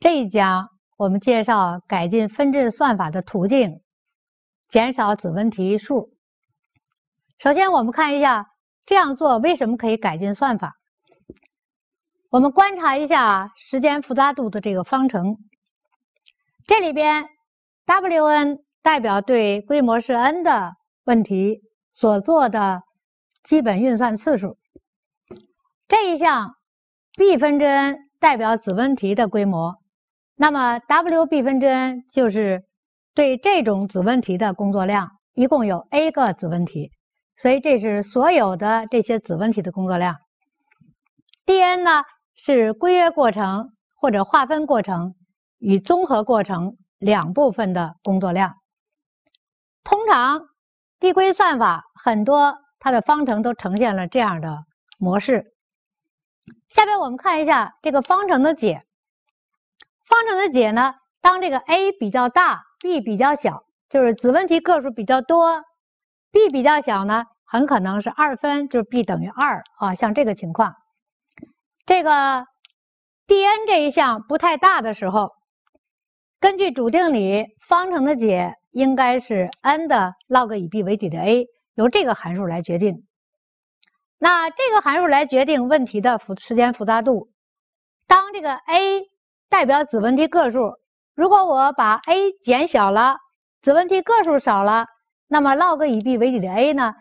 这一讲我们介绍改进分治算法的途径，减少子问题数。首先，我们看一下这样做为什么可以改进算法。我们观察一下时间复杂度的这个方程，这里边 Wn 代表对规模是 n 的问题所做的基本运算次数，这一项 b 分之 n 代表子问题的规模。那么 Wb 分之 n 就是对这种子问题的工作量，一共有 a 个子问题，所以这是所有的这些子问题的工作量。Dn 呢是规约过程或者划分过程与综合过程两部分的工作量。通常递归算法很多，它的方程都呈现了这样的模式。下面我们看一下这个方程的解。方程的解呢？当这个 a 比较大，b 比较小，就是子问题个数比较多，b 比较小呢，很可能是二分，就是 b 等于二啊。像这个情况，这个 d n 这一项不太大的时候，根据主定理，方程的解应该是 n 的 log 以 b 为底的 a，由这个函数来决定。那这个函数来决定问题的复时间复杂度。当这个 a 代表子问题个数，如果我把 a 减小了，子问题个数少了，那么 log 以 b 为底的 a 呢，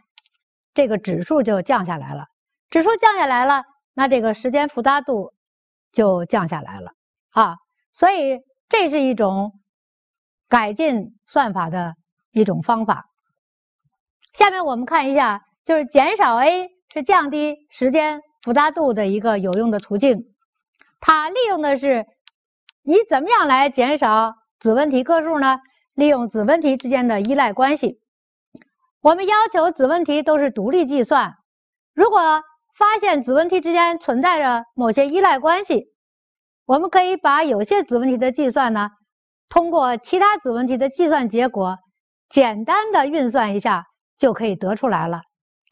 这个指数就降下来了，指数降下来了，那这个时间复杂度就降下来了啊，所以这是一种改进算法的一种方法。下面我们看一下，就是减少 a 是降低时间复杂度的一个有用的途径，它利用的是。你怎么样来减少子问题个数呢？利用子问题之间的依赖关系，我们要求子问题都是独立计算。如果发现子问题之间存在着某些依赖关系，我们可以把有些子问题的计算呢，通过其他子问题的计算结果简单的运算一下就可以得出来了。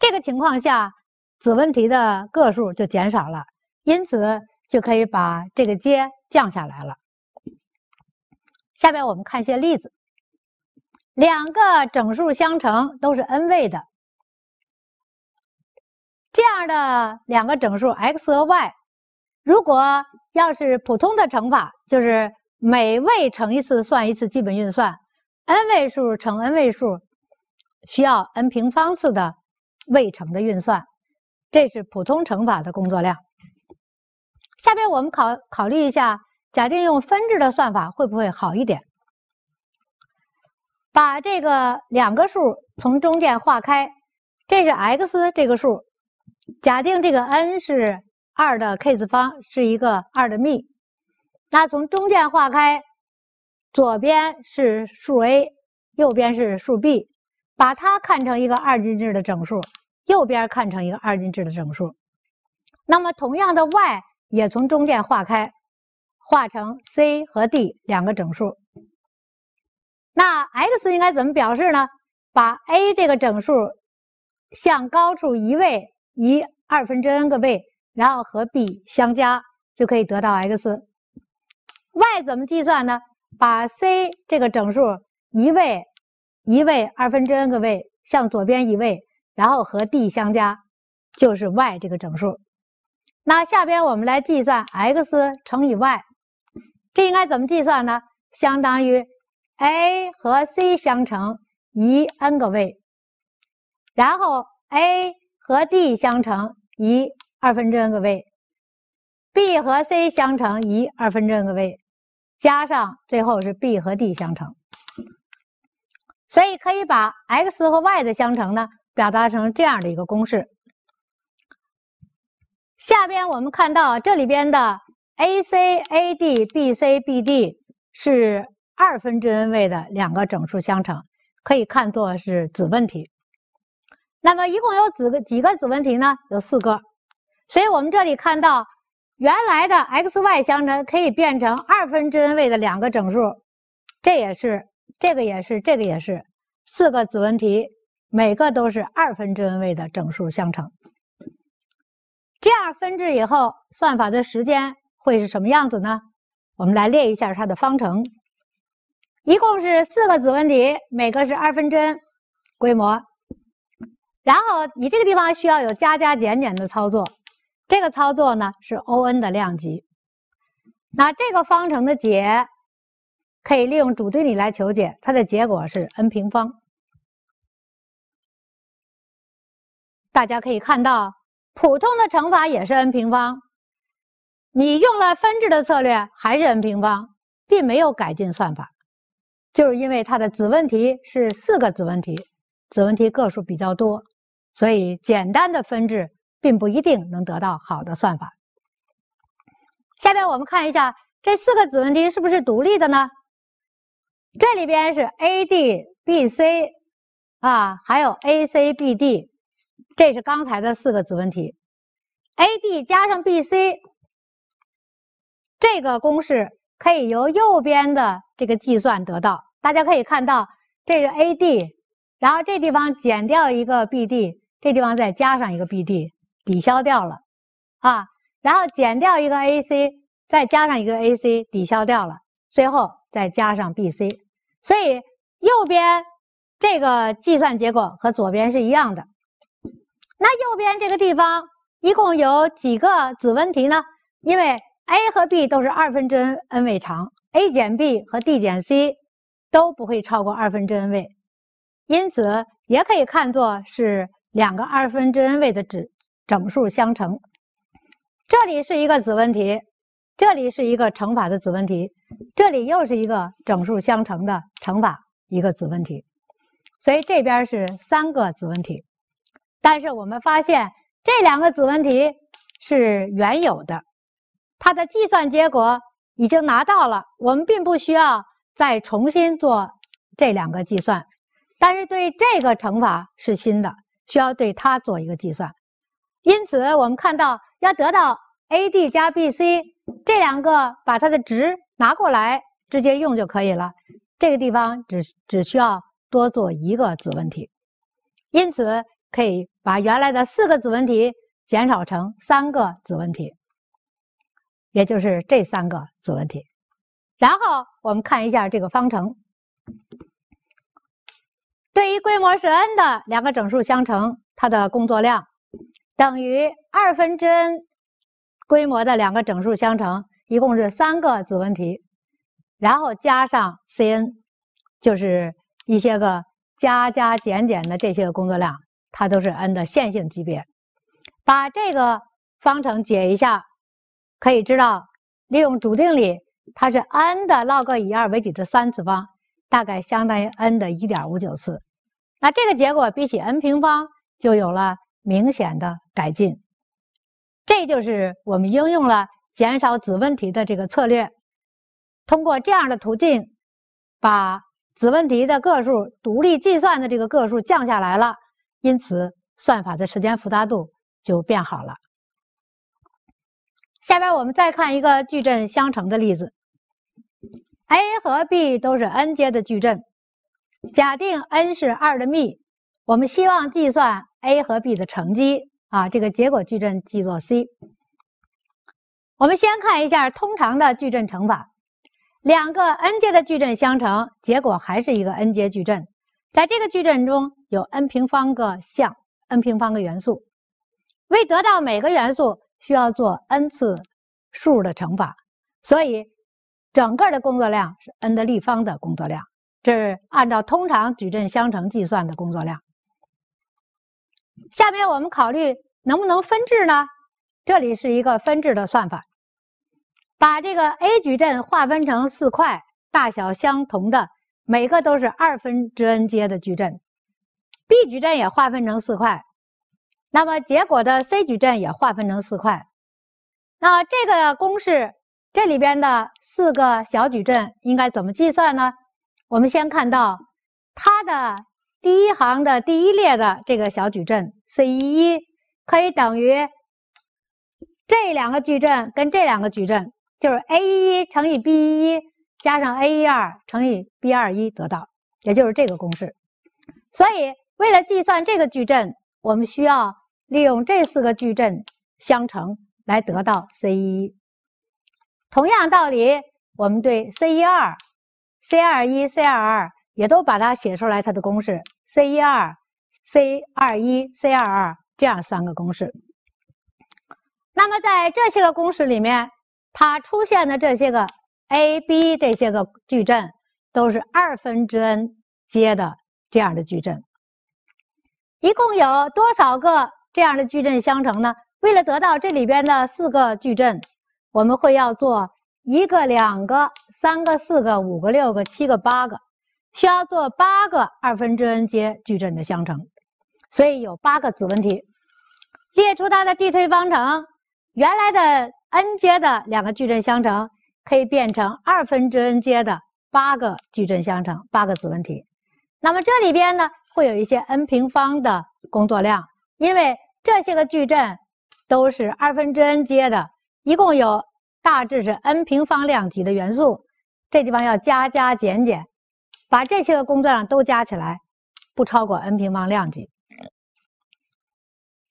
这个情况下，子问题的个数就减少了，因此就可以把这个阶降下来了。下面我们看一些例子。两个整数相乘都是 n 位的，这样的两个整数 x 和 y，如果要是普通的乘法，就是每位乘一次算一次基本运算，n 位数乘 n 位数需要 n 平方次的位乘的运算，这是普通乘法的工作量。下面我们考考虑一下。假定用分治的算法会不会好一点？把这个两个数从中间划开，这是 x 这个数，假定这个 n 是二的 k 次方，是一个二的幂。那从中间划开，左边是数 a，右边是数 b，把它看成一个二进制的整数，右边看成一个二进制的整数。那么同样的 y 也从中间划开。化成 c 和 d 两个整数。那 x 应该怎么表示呢？把 a 这个整数向高处移位，移二分之 n 个位，然后和 b 相加，就可以得到 x。y 怎么计算呢？把 c 这个整数移位，移位二分之 n 个位，向左边移位，然后和 d 相加，就是 y 这个整数。那下边我们来计算 x 乘以 y。这应该怎么计算呢？相当于 a 和 c 相乘一 n 个位，然后 a 和 d 相乘一二分之 n 个位，b 和 c 相乘一二分之 n 个位，加上最后是 b 和 d 相乘。所以可以把 x 和 y 的相乘呢，表达成这样的一个公式。下边我们看到这里边的。A C A D B C B D 是二分之 n 位的两个整数相乘，可以看作是子问题。那么一共有几个几个子问题呢？有四个。所以我们这里看到，原来的 x y 相乘可以变成二分之 n 位的两个整数，这也是这个也是这个也是四个子问题，每个都是二分之 n 位的整数相乘。这样分制以后，算法的时间。会是什么样子呢？我们来列一下它的方程，一共是四个子问题，每个是二分之，规模。然后你这个地方需要有加加减减的操作，这个操作呢是 O(n) 的量级。那这个方程的解可以利用主定理来求解，它的结果是 n 平方。大家可以看到，普通的乘法也是 n 平方。你用了分治的策略，还是 n 平方，并没有改进算法，就是因为它的子问题是四个子问题，子问题个数比较多，所以简单的分制并不一定能得到好的算法。下面我们看一下这四个子问题是不是独立的呢？这里边是 ADBC 啊，还有 ACBD，这是刚才的四个子问题，AD 加上 BC。这个公式可以由右边的这个计算得到。大家可以看到，这是 AD，然后这地方减掉一个 BD，这地方再加上一个 BD，抵消掉了，啊，然后减掉一个 AC，再加上一个 AC，抵消掉了，最后再加上 BC，所以右边这个计算结果和左边是一样的。那右边这个地方一共有几个子问题呢？因为 a 和 b 都是二分之 n n 位长，a 减 b 和 d 减 c 都不会超过二分之 n 位，因此也可以看作是两个二分之 n 位的指整数相乘。这里是一个子问题，这里是一个乘法的子问题，这里又是一个整数相乘的乘法一个子问题，所以这边是三个子问题。但是我们发现这两个子问题是原有的。它的计算结果已经拿到了，我们并不需要再重新做这两个计算，但是对这个乘法是新的，需要对它做一个计算。因此，我们看到要得到 a d 加 b c 这两个，把它的值拿过来直接用就可以了。这个地方只只需要多做一个子问题，因此可以把原来的四个子问题减少成三个子问题。也就是这三个子问题，然后我们看一下这个方程。对于规模是 n 的两个整数相乘，它的工作量等于二分之 n 规模的两个整数相乘，一共是三个子问题，然后加上 c n，就是一些个加加减减的这些个工作量，它都是 n 的线性级别。把这个方程解一下。可以知道，利用主定理，它是 n 的 log 以二为底的三次方，大概相当于 n 的1.59次。那这个结果比起 n 平方就有了明显的改进。这就是我们应用了减少子问题的这个策略，通过这样的途径，把子问题的个数独立计算的这个个数降下来了，因此算法的时间复杂度就变好了。下边我们再看一个矩阵相乘的例子，A 和 B 都是 n 阶的矩阵，假定 n 是二的幂，我们希望计算 A 和 B 的乘积啊，这个结果矩阵记作 C。我们先看一下通常的矩阵乘法，两个 n 阶的矩阵相乘，结果还是一个 n 阶矩阵，在这个矩阵中有 n 平方个项，n 平方个元素，为得到每个元素。需要做 n 次数的乘法，所以整个的工作量是 n 的立方的工作量。这是按照通常矩阵相乘计算的工作量。下面我们考虑能不能分制呢？这里是一个分制的算法，把这个 A 矩阵划分成四块，大小相同的，每个都是二分之 n 阶的矩阵。B 矩阵也划分成四块。那么结果的 C 矩阵也划分成四块，那这个公式这里边的四个小矩阵应该怎么计算呢？我们先看到它的第一行的第一列的这个小矩阵 C11 可以等于这两个矩阵跟这两个矩阵，就是 A11 乘以 B11 加上 A12 乘以 B21 得到，也就是这个公式。所以为了计算这个矩阵，我们需要。利用这四个矩阵相乘来得到 C 一。同样道理，我们对 C 一二、C 二一、C 二二也都把它写出来它的公式：C 一二、C 二一、C 二二这样三个公式。那么在这些个公式里面，它出现的这些个 A、B 这些个矩阵都是二分之 n 阶的这样的矩阵。一共有多少个？这样的矩阵相乘呢？为了得到这里边的四个矩阵，我们会要做一个、两个、三个、四个、五个、六个、七个、八个，需要做八个二分之 n 阶矩阵的相乘，所以有八个子问题。列出它的递推方程，原来的 n 阶的两个矩阵相乘可以变成二分之 n 阶的八个矩阵相乘，八个子问题。那么这里边呢会有一些 n 平方的工作量，因为。这些个矩阵都是二分之 n 阶的，一共有大致是 n 平方量级的元素。这地方要加加减减，把这些个工作量都加起来，不超过 n 平方量级。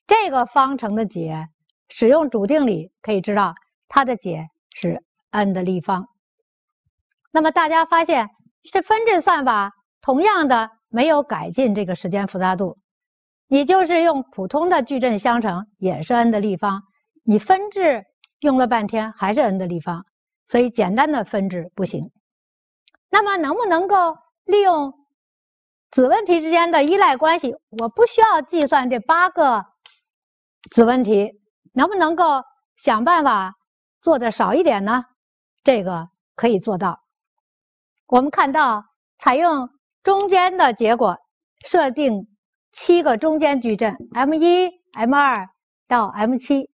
这个方程的解，使用主定理可以知道，它的解是 n 的立方。那么大家发现，这分制算法同样的没有改进这个时间复杂度。你就是用普通的矩阵相乘也是 n 的立方，你分制用了半天还是 n 的立方，所以简单的分制不行。那么能不能够利用子问题之间的依赖关系？我不需要计算这八个子问题，能不能够想办法做的少一点呢？这个可以做到。我们看到采用中间的结果设定。七个中间矩阵 M 一、M 二到 M 七，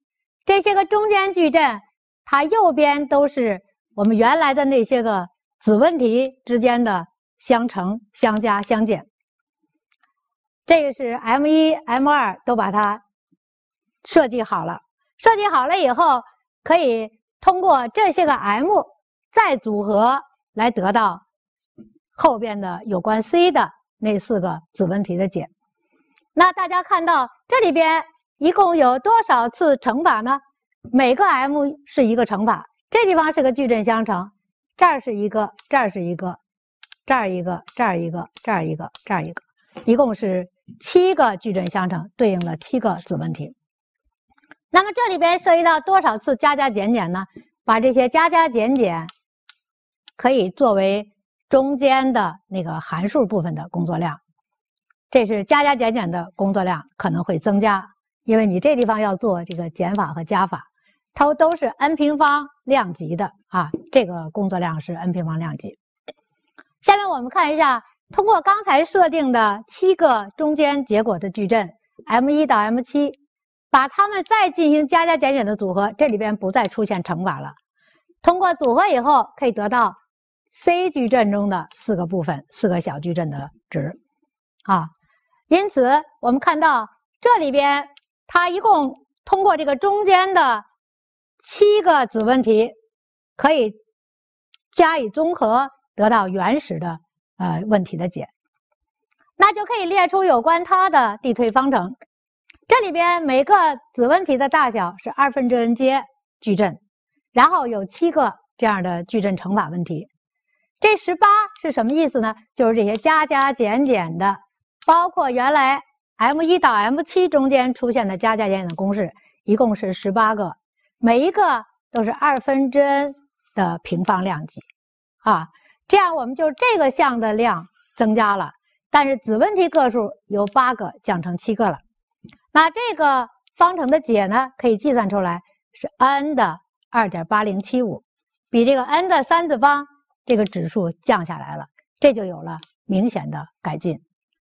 这些个中间矩阵，它右边都是我们原来的那些个子问题之间的相乘、相加、相减。这个是 M 一、M 二都把它设计好了，设计好了以后，可以通过这些个 M 再组合来得到后边的有关 c 的那四个子问题的解。那大家看到这里边一共有多少次乘法呢？每个 M 是一个乘法，这地方是个矩阵相乘，这儿是一个，这儿是一个，这儿一个，这儿一个，这儿一个，这儿一个，一共是七个矩阵相乘，对应了七个子问题。那么这里边涉及到多少次加加减减呢？把这些加加减减可以作为中间的那个函数部分的工作量。这是加加减减的工作量可能会增加，因为你这地方要做这个减法和加法，它都是 n 平方量级的啊，这个工作量是 n 平方量级。下面我们看一下，通过刚才设定的七个中间结果的矩阵 M 一到 M 七，把它们再进行加加减减的组合，这里边不再出现乘法了。通过组合以后，可以得到 C 矩阵中的四个部分，四个小矩阵的值。啊，因此我们看到这里边，它一共通过这个中间的七个子问题，可以加以综合得到原始的呃问题的解，那就可以列出有关它的递推方程。这里边每个子问题的大小是二分之 n 阶矩阵，然后有七个这样的矩阵乘法问题。这十八是什么意思呢？就是这些加加减减的。包括原来 M 一到 M 七中间出现的加加减减的公式，一共是十八个，每一个都是二分之 n 的平方量级，啊，这样我们就这个项的量增加了，但是子问题个数由八个降成七个了。那这个方程的解呢，可以计算出来是 n 的二点八零七五，比这个 n 的三次方这个指数降下来了，这就有了明显的改进。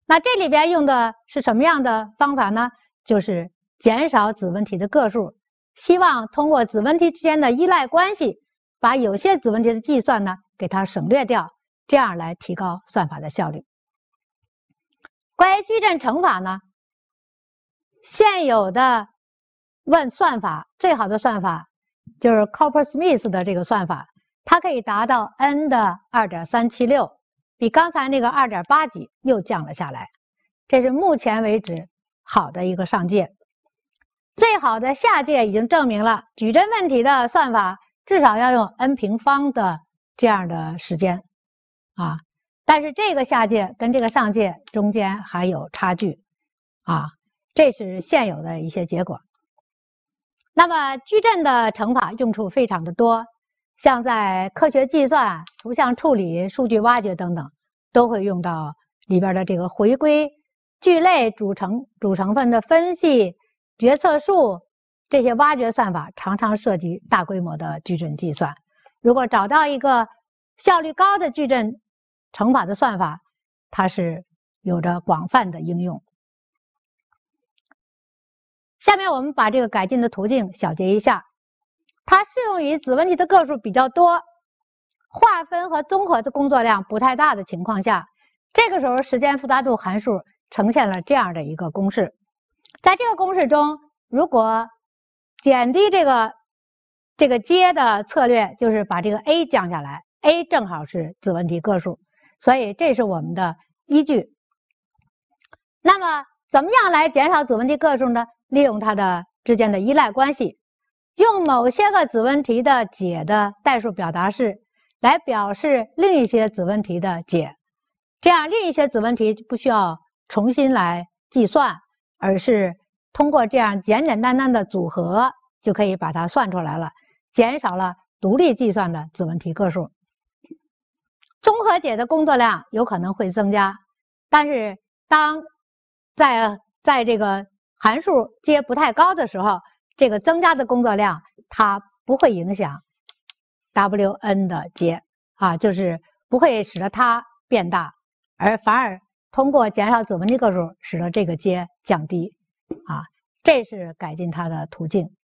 那这里边用的是什么样的方法呢？就是减少子问题的个数，希望通过子问题之间的依赖关系，把有些子问题的计算呢给它省略掉，这样来提高算法的效率。关于矩阵乘法呢，现有的问算法最好的算法就是 Coppersmith 的这个算法，它可以达到 n 的二点三七六。比刚才那个二点八级又降了下来，这是目前为止好的一个上界。最好的下界已经证明了矩阵问题的算法至少要用 n 平方的这样的时间，啊，但是这个下界跟这个上界中间还有差距，啊，这是现有的一些结果。那么矩阵的乘法用处非常的多。像在科学计算、图像处理、数据挖掘等等，都会用到里边的这个回归、聚类、组成、主成分的分析、决策树这些挖掘算法，常常涉及大规模的矩阵计算。如果找到一个效率高的矩阵乘法的算法，它是有着广泛的应用。下面我们把这个改进的途径小结一下。它适用于子问题的个数比较多，划分和综合的工作量不太大的情况下。这个时候，时间复杂度函数呈现了这样的一个公式。在这个公式中，如果减低这个这个阶的策略，就是把这个 a 降下来，a 正好是子问题个数，所以这是我们的依据。那么，怎么样来减少子问题个数呢？利用它的之间的依赖关系。用某些个子问题的解的代数表达式来表示另一些子问题的解，这样另一些子问题就不需要重新来计算，而是通过这样简简单单的组合就可以把它算出来了，减少了独立计算的子问题个数。综合解的工作量有可能会增加，但是当在在这个函数阶不太高的时候。这个增加的工作量，它不会影响 Wn 的阶，啊，就是不会使得它变大，而反而通过减少子问题个数，使得这个阶降低，啊，这是改进它的途径。